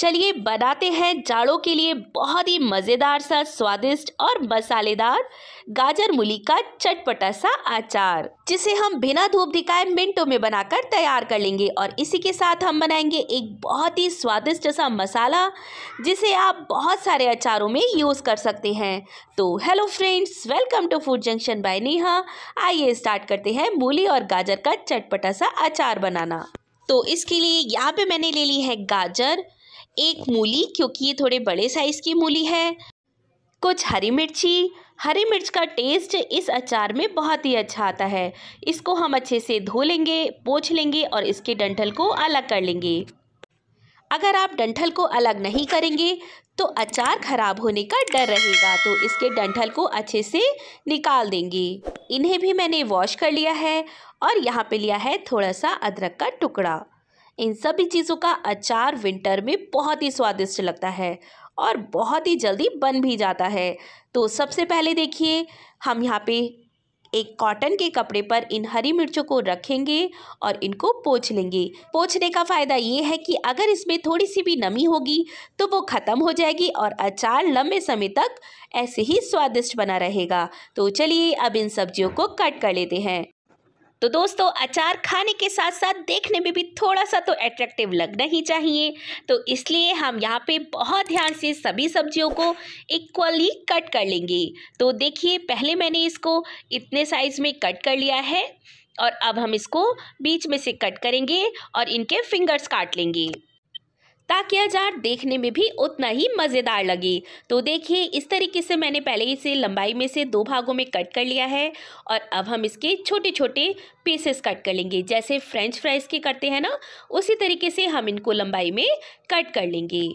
चलिए बनाते हैं जाड़ों के लिए बहुत ही मज़ेदार सा स्वादिष्ट और मसालेदार गाजर मूली का चटपटा सा अचार जिसे हम बिना धूप दिखाए मिनटों में बनाकर तैयार कर लेंगे और इसी के साथ हम बनाएंगे एक बहुत ही स्वादिष्ट सा मसाला जिसे आप बहुत सारे अचारों में यूज़ कर सकते हैं तो hello friends welcome to food junction by Neha आइए स्टार्ट करते हैं मूली और गाजर का चटपटा सा अचार बनाना तो इसके लिए यहाँ पे मैंने ले ली है गाजर एक मूली क्योंकि ये थोड़े बड़े साइज़ की मूली है कुछ हरी मिर्ची हरी मिर्च का टेस्ट इस अचार में बहुत ही अच्छा आता है इसको हम अच्छे से धो लेंगे पोछ लेंगे और इसके डंठल को अलग कर लेंगे अगर आप डंठल को अलग नहीं करेंगे तो अचार खराब होने का डर रहेगा तो इसके डंठल को अच्छे से निकाल देंगे इन्हें भी मैंने वॉश कर लिया है और यहाँ पे लिया है थोड़ा सा अदरक का टुकड़ा इन सभी चीज़ों का अचार विंटर में बहुत ही स्वादिष्ट लगता है और बहुत ही जल्दी बन भी जाता है तो सबसे पहले देखिए हम यहाँ पे एक कॉटन के कपड़े पर इन हरी मिर्चों को रखेंगे और इनको पोछ लेंगे पोछने का फ़ायदा ये है कि अगर इसमें थोड़ी सी भी नमी होगी तो वो ख़त्म हो जाएगी और अचार लंबे समय तक ऐसे ही स्वादिष्ट बना रहेगा तो चलिए अब इन सब्जियों को कट कर लेते हैं तो दोस्तों अचार खाने के साथ साथ देखने में भी थोड़ा सा तो एट्रैक्टिव लगना ही चाहिए तो इसलिए हम यहाँ पे बहुत ध्यान से सभी सब्जियों को इक्वली कट कर लेंगे तो देखिए पहले मैंने इसको इतने साइज़ में कट कर लिया है और अब हम इसको बीच में से कट करेंगे और इनके फिंगर्स काट लेंगे ताकि अचार देखने में भी उतना ही मज़ेदार लगे तो देखिए इस तरीके से मैंने पहले इसे लंबाई में से दो भागों में कट कर लिया है और अब हम इसके छोटे छोटे पीसेस कट कर लेंगे जैसे फ्रेंच फ्राइज़ के करते हैं ना उसी तरीके से हम इनको लंबाई में कट कर लेंगे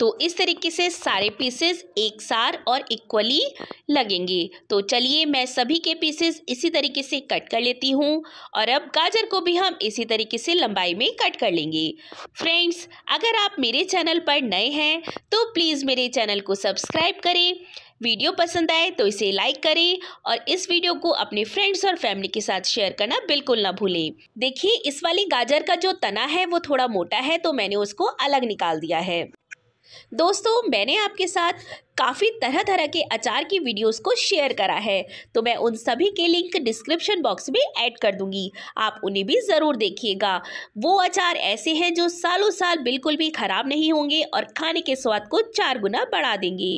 तो इस तरीके से सारे पीसेस एक सार और इक्वली लगेंगे तो चलिए मैं सभी के पीसेस इसी तरीके से कट कर लेती हूँ और अब गाजर को भी हम इसी तरीके से लंबाई में कट कर लेंगे फ्रेंड्स अगर आप मेरे चैनल पर नए हैं तो प्लीज़ मेरे चैनल को सब्सक्राइब करें वीडियो पसंद आए तो इसे लाइक करें और इस वीडियो को अपने फ्रेंड्स और फैमिली के साथ शेयर करना बिल्कुल ना भूलें देखिए इस वाली गाजर का जो तना है वो थोड़ा मोटा है तो मैंने उसको अलग निकाल दिया है दोस्तों मैंने आपके साथ काफ़ी तरह तरह के अचार की वीडियोस को शेयर करा है तो मैं उन सभी के लिंक डिस्क्रिप्शन बॉक्स में ऐड कर दूंगी आप उन्हें भी ज़रूर देखिएगा वो अचार ऐसे हैं जो सालों साल बिल्कुल भी ख़राब नहीं होंगे और खाने के स्वाद को चार गुना बढ़ा देंगे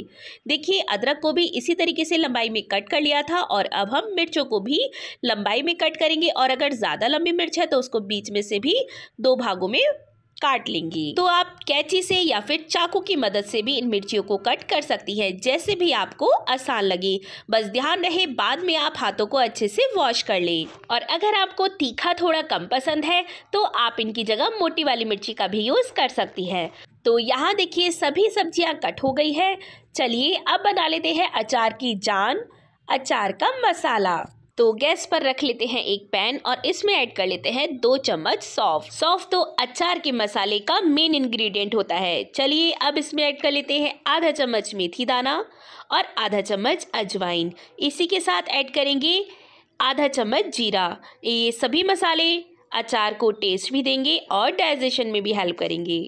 देखिए अदरक को भी इसी तरीके से लंबाई में कट कर लिया था और अब हम मिर्चों को भी लंबाई में कट करेंगे और अगर ज़्यादा लंबी मिर्च है तो उसको बीच में से भी दो भागों में काट लेंगी तो आप कैची से या फिर चाकू की मदद से भी इन मिर्चियों को कट कर सकती हैं जैसे भी आपको आसान लगे बस ध्यान रहे बाद में आप हाथों को अच्छे से वॉश कर लें और अगर आपको तीखा थोड़ा कम पसंद है तो आप इनकी जगह मोटी वाली मिर्ची का भी यूज़ कर सकती है तो यहाँ देखिए सभी सब्जियाँ कट हो गई है चलिए अब बना लेते हैं अचार की जान अचार का मसाला तो गैस पर रख लेते हैं एक पैन और इसमें ऐड कर लेते हैं दो चम्मच सौफ सौफ तो अचार के मसाले का मेन इंग्रेडिएंट होता है चलिए अब इसमें ऐड कर लेते हैं आधा चम्मच मेथी दाना और आधा चम्मच अजवाइन इसी के साथ ऐड करेंगे आधा चम्मच जीरा ये सभी मसाले अचार को टेस्ट भी देंगे और डाइजेशन में भी हेल्प करेंगे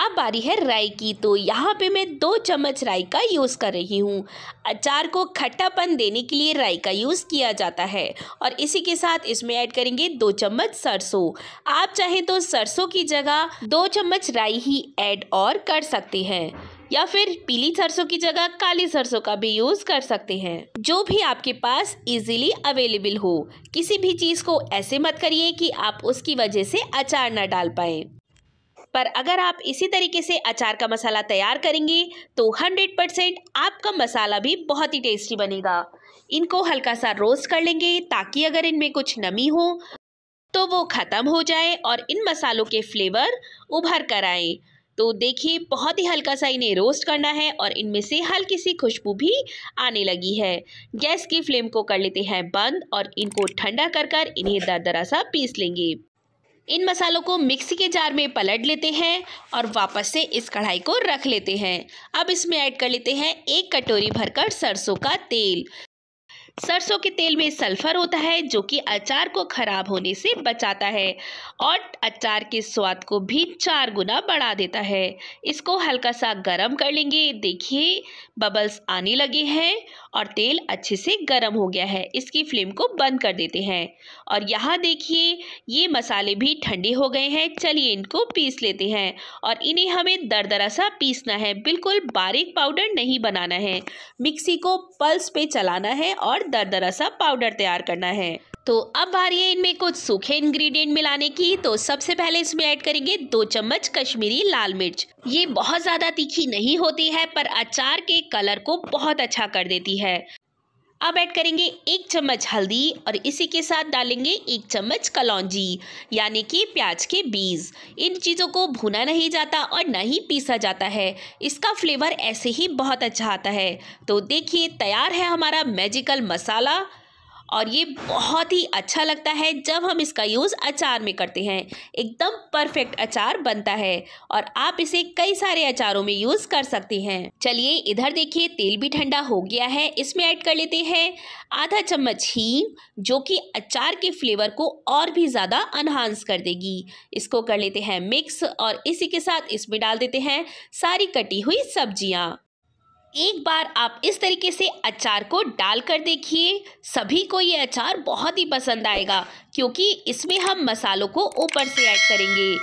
अब बारी है राई की तो यहाँ पे मैं दो चम्मच राई का यूज़ कर रही हूँ अचार को खट्टापन देने के लिए राई का यूज़ किया जाता है और इसी के साथ इसमें ऐड करेंगे दो चम्मच सरसों आप चाहे तो सरसों की जगह दो चम्मच राई ही ऐड और कर सकते हैं या फिर पीली सरसों की जगह काली सरसों का भी यूज कर सकते हैं जो भी आपके पास इजीली अवेलेबल हो किसी भी चीज को ऐसे मत करिए कि आप उसकी वजह से अचार ना डाल पाए पर अगर आप इसी तरीके से अचार का मसाला तैयार करेंगे तो 100 परसेंट आपका मसाला भी बहुत ही टेस्टी बनेगा इनको हल्का सा रोस्ट कर लेंगे ताकि अगर इनमें कुछ नमी हो तो वो ख़त्म हो जाए और इन मसालों के फ्लेवर उभर कर आए तो देखिए बहुत ही हल्का सा इन्हें रोस्ट करना है और इनमें से हल्की सी खुशबू भी आने लगी है गैस की फ्लेम को कर लेते हैं बंद और इनको ठंडा कर कर इन्हें दर दरा सा पीस लेंगे इन मसालों को मिक्सी के जार में पलट लेते हैं और वापस से इस कढ़ाई को रख लेते हैं अब इसमें ऐड कर लेते हैं एक कटोरी भरकर सरसों का तेल सरसों के तेल में सल्फर होता है जो कि अचार को खराब होने से बचाता है और अचार के स्वाद को भी चार गुना बढ़ा देता है इसको हल्का सा गरम कर लेंगे देखिए बबल्स आने लगे हैं और तेल अच्छे से गर्म हो गया है इसकी फ्लेम को बंद कर देते हैं और यहाँ देखिए ये मसाले भी ठंडे हो गए हैं चलिए इनको पीस लेते हैं और इन्हें हमें दर दरा सा पीसना है बिल्कुल बारीक पाउडर नहीं बनाना है मिक्सी को पल्स पे चलाना है और दर दरा सा पाउडर तैयार करना है तो अब आ रही है इनमें कुछ सूखे इंग्रेडिएंट मिलाने की तो सबसे पहले इसमें ऐड करेंगे दो चम्मच कश्मीरी लाल मिर्च ये बहुत ज़्यादा तीखी नहीं होती है पर अचार के कलर को बहुत अच्छा कर देती है अब ऐड करेंगे एक चम्मच हल्दी और इसी के साथ डालेंगे एक चम्मच कलौजी यानी कि प्याज के बीज इन चीज़ों को भुना नहीं जाता और न ही पीसा जाता है इसका फ्लेवर ऐसे ही बहुत अच्छा आता है तो देखिए तैयार है हमारा मैजिकल मसाला और ये बहुत ही अच्छा लगता है जब हम इसका यूज़ अचार में करते हैं एकदम परफेक्ट अचार बनता है और आप इसे कई सारे अचारों में यूज़ कर सकते हैं चलिए इधर देखिए तेल भी ठंडा हो गया है इसमें ऐड कर लेते हैं आधा चम्मच हींग जो कि अचार के फ्लेवर को और भी ज़्यादा अनहांस कर देगी इसको कर लेते हैं मिक्स और इसी के साथ इसमें डाल देते हैं सारी कटी हुई सब्जियाँ एक बार आप इस तरीके से अचार को डाल कर देखिए सभी को ये अचार बहुत ही पसंद आएगा क्योंकि इसमें हम मसालों को ऊपर से ऐड करेंगे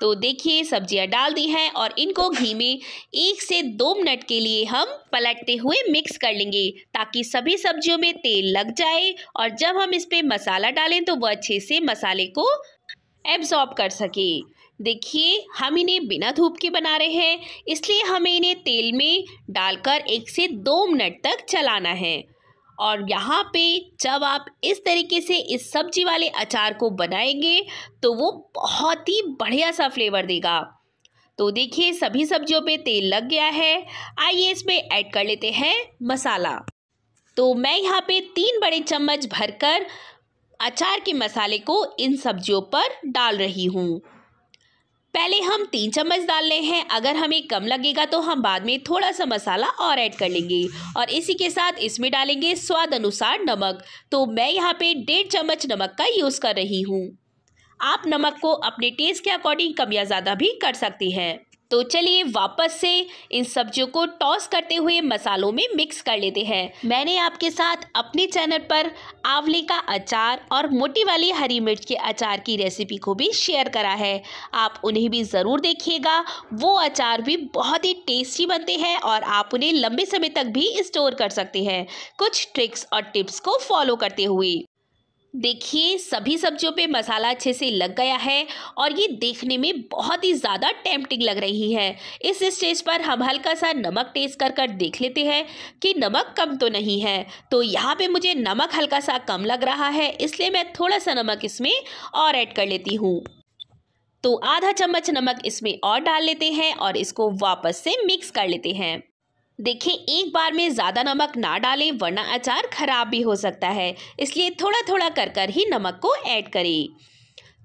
तो देखिए सब्जियां डाल दी हैं और इनको घी में एक से दो मिनट के लिए हम पलटते हुए मिक्स कर लेंगे ताकि सभी सब्जियों में तेल लग जाए और जब हम इस पर मसाला डालें तो वह अच्छे से मसाले को एब्जॉर्ब कर सके देखिए हम इन्हें बिना धूप के बना रहे हैं इसलिए हमें इन्हें तेल में डालकर एक से दो मिनट तक चलाना है और यहाँ पे जब आप इस तरीके से इस सब्जी वाले अचार को बनाएंगे तो वो बहुत ही बढ़िया सा फ्लेवर देगा तो देखिए सभी सब्जियों पे तेल लग गया है आइए इसमें ऐड कर लेते हैं मसाला तो मैं यहाँ पे तीन बड़े चम्मच भरकर अचार के मसाले को इन सब्जियों पर डाल रही हूँ पहले हम तीन चम्मच डालने हैं अगर हमें कम लगेगा तो हम बाद में थोड़ा सा मसाला और ऐड कर लेंगे और इसी के साथ इसमें डालेंगे स्वाद अनुसार नमक तो मैं यहाँ पे डेढ़ चम्मच नमक का यूज़ कर रही हूँ आप नमक को अपने टेस्ट के अकॉर्डिंग कम या ज़्यादा भी कर सकती हैं तो चलिए वापस से इन सब्जियों को टॉस करते हुए मसालों में मिक्स कर लेते हैं मैंने आपके साथ अपने चैनल पर आंवले का अचार और मोटी वाली हरी मिर्च के अचार की रेसिपी को भी शेयर करा है आप उन्हें भी ज़रूर देखिएगा वो अचार भी बहुत ही टेस्टी बनते हैं और आप उन्हें लंबे समय तक भी स्टोर कर सकते हैं कुछ ट्रिक्स और टिप्स को फॉलो करते हुए देखिए सभी सब्जियों पे मसाला अच्छे से लग गया है और ये देखने में बहुत ही ज़्यादा टेम्पटिंग लग रही है इस स्टेज पर हम हल्का सा नमक टेस्ट कर कर देख लेते हैं कि नमक कम तो नहीं है तो यहाँ पे मुझे नमक हल्का सा कम लग रहा है इसलिए मैं थोड़ा सा नमक इसमें और ऐड कर लेती हूँ तो आधा चम्मच नमक इसमें और डाल लेते हैं और इसको वापस से मिक्स कर लेते हैं देखें एक बार में ज़्यादा नमक ना डालें वरना अचार खराब भी हो सकता है इसलिए थोड़ा थोड़ा कर कर ही नमक को ऐड करें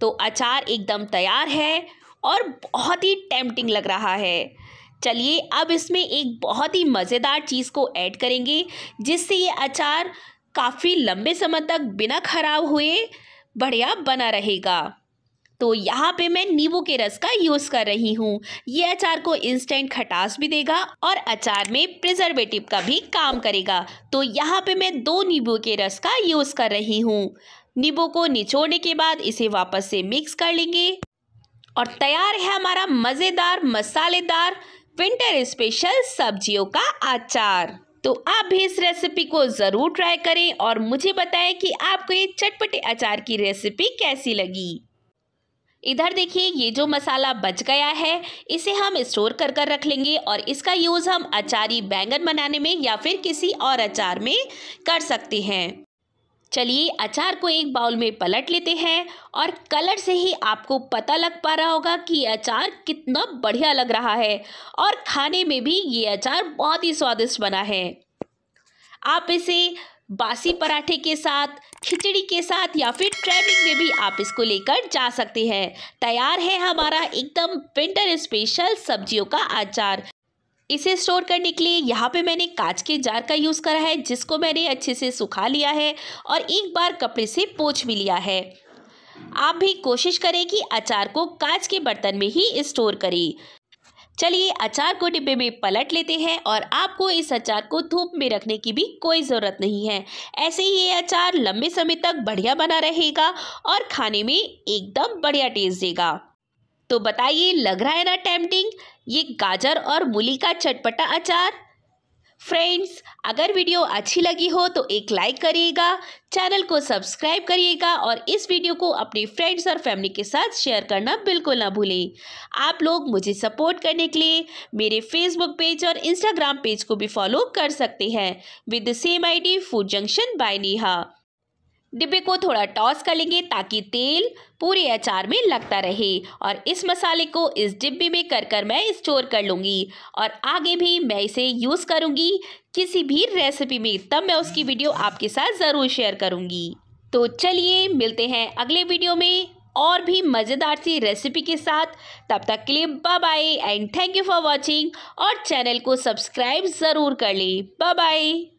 तो अचार एकदम तैयार है और बहुत ही टेम्पटिंग लग रहा है चलिए अब इसमें एक बहुत ही मज़ेदार चीज़ को ऐड करेंगे जिससे ये अचार काफ़ी लंबे समय तक बिना खराब हुए बढ़िया बना रहेगा तो यहाँ पे मैं नींबू के रस का यूज़ कर रही हूँ ये अचार को इंस्टेंट खटास भी देगा और अचार में प्रिजर्वेटिव का भी काम करेगा तो यहाँ पे मैं दो नींबू के रस का यूज़ कर रही हूँ नींबू को निचोड़ने के बाद इसे वापस से मिक्स कर लेंगे और तैयार है हमारा मज़ेदार मसालेदार विंटर स्पेशल सब्जियों का अचार तो आप भी इस रेसिपी को ज़रूर ट्राई करें और मुझे बताएं कि आपको ये चटपटे अचार की रेसिपी कैसी लगी इधर देखिए ये जो मसाला बच गया है इसे हम स्टोर कर कर रख लेंगे और इसका यूज़ हम अचारी बैंगन बनाने में या फिर किसी और अचार में कर सकते हैं चलिए अचार को एक बाउल में पलट लेते हैं और कलर से ही आपको पता लग पा रहा होगा कि अचार कितना बढ़िया लग रहा है और खाने में भी ये अचार बहुत ही स्वादिष्ट बना है आप इसे बासी पराठे के साथ खिचड़ी के साथ या फिर ट्रैवलिंग में भी आप इसको लेकर जा सकते हैं तैयार है हमारा एकदम विंटर स्पेशल सब्जियों का अचार इसे स्टोर करने के लिए यहाँ पे मैंने कांच के जार का यूज़ करा है जिसको मैंने अच्छे से सुखा लिया है और एक बार कपड़े से पोछ भी लिया है आप भी कोशिश करें कि अचार को कांच के बर्तन में ही स्टोर करें चलिए अचार को डिब्बे में पलट लेते हैं और आपको इस अचार को धूप में रखने की भी कोई ज़रूरत नहीं है ऐसे ही ये अचार लंबे समय तक बढ़िया बना रहेगा और खाने में एकदम बढ़िया टेस्ट देगा तो बताइए लग रहा है ना टेम्पटिंग ये गाजर और मूली का चटपटा अचार फ्रेंड्स अगर वीडियो अच्छी लगी हो तो एक लाइक करिएगा चैनल को सब्सक्राइब करिएगा और इस वीडियो को अपने फ्रेंड्स और फैमिली के साथ शेयर करना बिल्कुल ना भूलें आप लोग मुझे सपोर्ट करने के लिए मेरे फेसबुक पेज और इंस्टाग्राम पेज को भी फॉलो कर सकते हैं with the same ID food junction by Neha डिब्बे को थोड़ा टॉस कर लेंगे ताकि तेल पूरे अचार में लगता रहे और इस मसाले को इस डिब्बे में कर कर मैं स्टोर कर लूँगी और आगे भी मैं इसे यूज़ करूँगी किसी भी रेसिपी में तब मैं उसकी वीडियो आपके साथ ज़रूर शेयर करूँगी तो चलिए मिलते हैं अगले वीडियो में और भी मज़ेदार सी रेसिपी के साथ तब तक के लिए bye bye and thank you for watching और चैनल को सब्सक्राइब ज़रूर कर लें बाय बाय